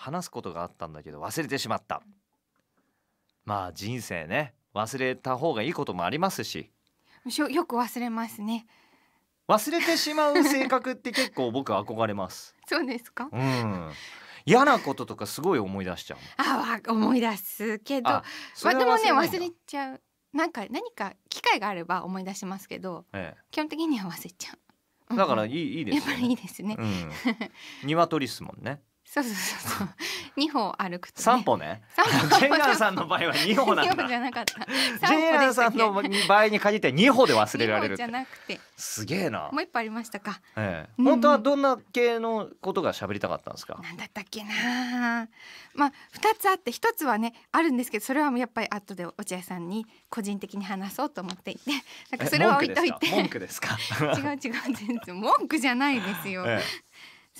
話すことがあったんだけど忘れてしまったまあ人生ね忘れた方がいいこともありますしよく忘れますね忘れてしまう性格って結構僕憧れます そうですかうん嫌なこととかすごい思い出しちゃうあ思い出すけどまあでもね忘れちゃうなんか何か機会があれば思い出しますけど、ええ、基本的には忘れちゃうだからいい、いいですね。いいですね。うん、鶏すもんね。そうそうそうそう。二歩歩くと、ね、三歩ね。ジェイラーさんの場合は二歩なんだ。じゃなかった。ジェイラーさんの場合に限って二歩で忘れられる。じゃなくて。すげえな。もう一歩ありましたか。ええ、うん、本当はどんな系のことが喋りたかったんですか。なんだったっけな。まあ二つあって一つはねあるんですけどそれはもうやっぱり後で落合さんに個人的に話そうと思っていて、なんかそれは置いといて。文句ですか。違う違う全然文句じゃないですよ。ええ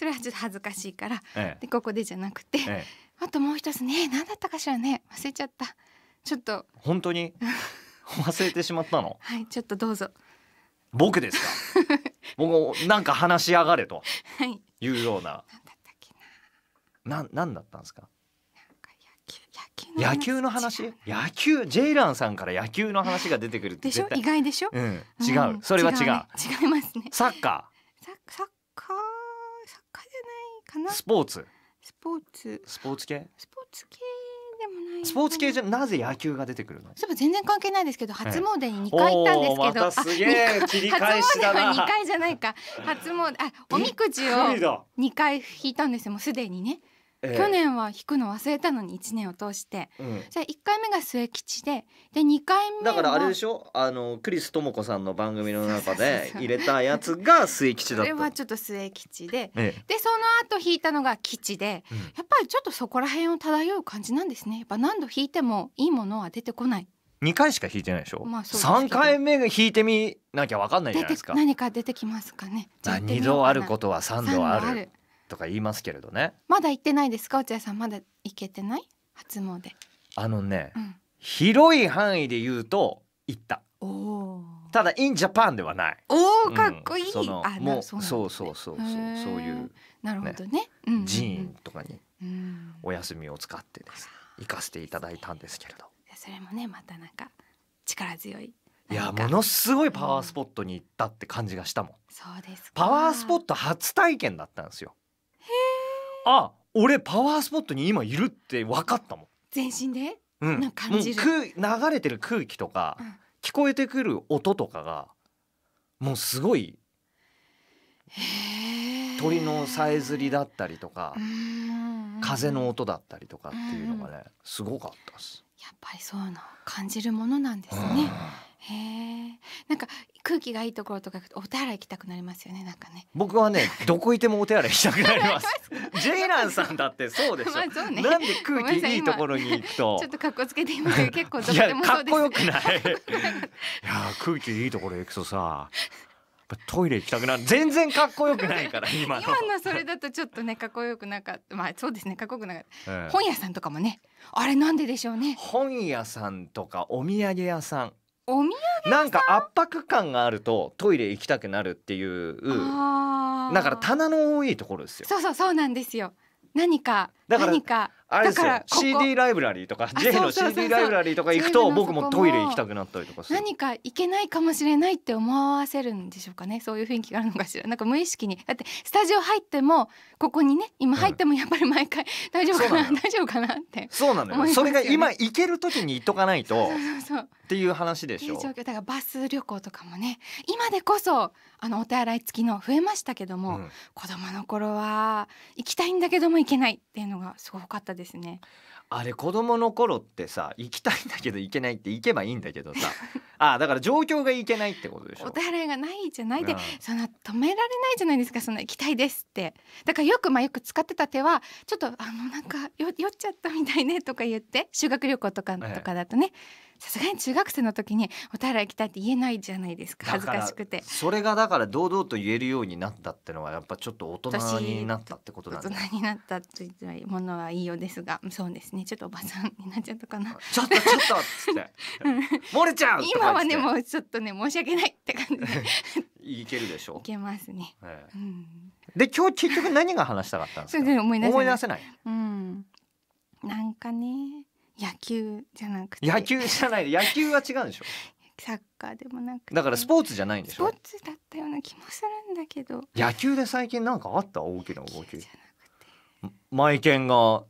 それはちょっと恥ずかしいから、ええ、でここでじゃなくて、え、あともう一つね何だったかしらね忘れちゃったちょっと本当に忘れてしまったの はいちょっとどうぞ僕ですか 僕なんか話しやがれというような、はだったっけなな何だったんですか野球の話野球ジェイランさんから野球の話が出てくるってでしょ意外でしょ、うん、違う、うん、それは違う違,、いますねサッカーサッカーサッカーじゃないかなスポーツスポーツスポーツ系スポーツ系でもないスポーツ系じゃなぜ野球が出てくるのそう全然関係ないですけど初詣に二回行ったんですけど、はい、すげえ切り返しだな初詣は二回じゃないか初詣あおみくじを二回引いたんですもうすでにねええ、去年は弾くの忘れたのに1年を通して、うん、じゃあ1回目が末吉でで2回目だからあれでしょあのクリス智子さんの番組の中で入れたやつが末吉だったそれはちょっと末吉で、ええ、でその後弾いたのが吉で、うん、やっぱりちょっとそこら辺を漂う感じなんですねやっぱ何度弾いてもいいものは出てこない2回しか弾いてないでしょ、まあ、3回目が弾いてみなきゃ分かんないじゃないですか何か出てきますかねじゃあ2度あることは3度あるとか言いますけれどねまだ行ってないですか落合さんまだ行けてない初詣あのね、うん、広い範囲で言うと行ったただインジャパンではないおおかっこいい、うん、あもう、ね、そうそうそうそうそういうなるほどね、うん、寺院とかにお休みを使ってです、ね、行かせていただいたんですけれどそれもねまたなんか力強いいやものすごいパワースポットに行ったって感じがしたもん、そうですパワースポット初体験だったんですよあ俺パワースポットに今いるって分かったもん全身で、うん、ん感じる流れてる空気とか、うん、聞こえてくる音とかがもうすごい鳥のさえずりだったりとか風の音だったりとかっていうのがねすごかったですやっぱりそういうの感じるものなんですねへえなんか空気がいいところとかお手洗い行きたくなりますよねなんかね僕はね どこいてもお手洗い行きたくなります ジェイランさんだってそうでしょ、まあね、なんで空気いいところに行くとちょっと格好つけて今結構どこでもそうですよくないいや空気いいところ行くとさトイレ行きたくなる全然かっこよくないから今の今のそれだとちょっとねかっこよくなかったまあそうですねかっこよくなかった、ええ、本屋さんとかもねあれなんででしょうね本屋さんとかお土産屋さんお土産なんか圧迫感があるとトイレ行きたくなるっていうだから棚の多いところですよそうそうそうなんですよ何か何かあれですよ CD ライブラリーとか J の CD ライブラリーとか行くと僕もトイレ行きたくなったりとか何か行けないかもしれないって思わせるんでしょうかねそういう雰囲気があるのかしらなんか無意識にだってスタジオ入ってもここにね今入ってもやっぱり毎回、大丈夫かな、うん、大丈夫かなってそうなのよ、ね、それが今行ける時に行っとかないとっていう話でしょうだからバス旅行とかもね今でこそあのお手洗い付きの増えましたけども、うん、子供の頃は行きたいんだけども行けないっていうのがすごかったですですねあれ子供の頃ってさ行きたいんだけど行けないって行けばいいんだけどさ あだから状況がいけないってことでしょお手洗いがないじゃないで、うん、その止められないじゃないですかその行きたいですってだからよくまあよく使ってた手はちょっとあのなんか酔っちゃったみたいねとか言って修学旅行とかとかだとね、さすがに中学生の時にお手洗い行きたいって言えないじゃないですか恥ずかしくてそれがだから堂々と言えるようになったってのはやっぱちょっと大人になったってことだ、大人になったというものはいいようですがそうですねちょっとおばさんになっちゃったかなちょっとちょっとっつって「モ レちゃん!」今今はねもうちょっとね申し訳ないって感じでいけるでしょういけますね、うん、で今日結局何が話したかったんですか思い出せないうんなんかね野球じゃなくて野球じゃない野球は違うでしょサッカーでもなくだからスポーツじゃないんでしょスポーツだったような気もするんだけど野球で最近なんかあった大きな動きマイケンが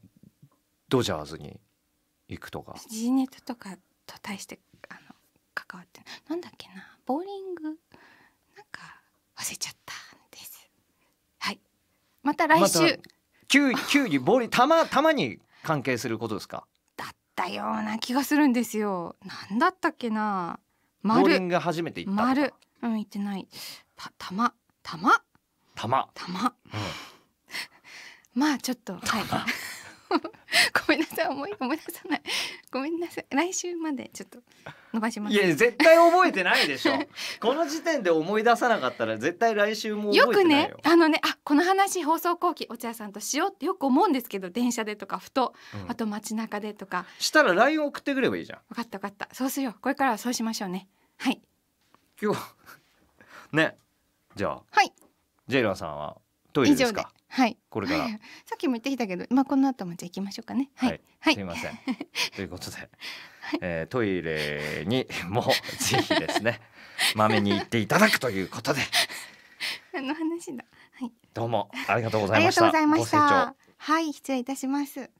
ドジャーズに行くとかジーネットとかと対してあのかってなんだっけなボーリングなんか忘れちゃったんですはいまた来週球球技ボーリングたまたまに関係することですかだったような気がするんですよなんだったっけな丸ボーリング初めて行った丸うん行ってないたたまたまたまたま、うん、まあちょっとはいめんなさい思い思い出さないごめんなさい来週までちょっと伸ばしますいや絶対覚えてないでしょこの時点で思い出さなかったら絶対来週もよくねあのねあこの話放送後期お茶屋さんとしようってよく思うんですけど電車でとかふと、うん、あと街中でとかしたら LINE 送ってくればいいじゃん分かった分かったそうするよこれからはそうしましょうねはい今日ねじゃあはいジェイラーさんはトイレですかはい、これから、さっきも言ってきたけど、まあ、この後もじゃ行きましょうかね。はい、はい、すみません。ということで、はえー、トイレにもぜひですね、まめに行っていただくということで。あの話だ。はい。どうもありがとうございました。ありがとうございました。はい、失礼いたします。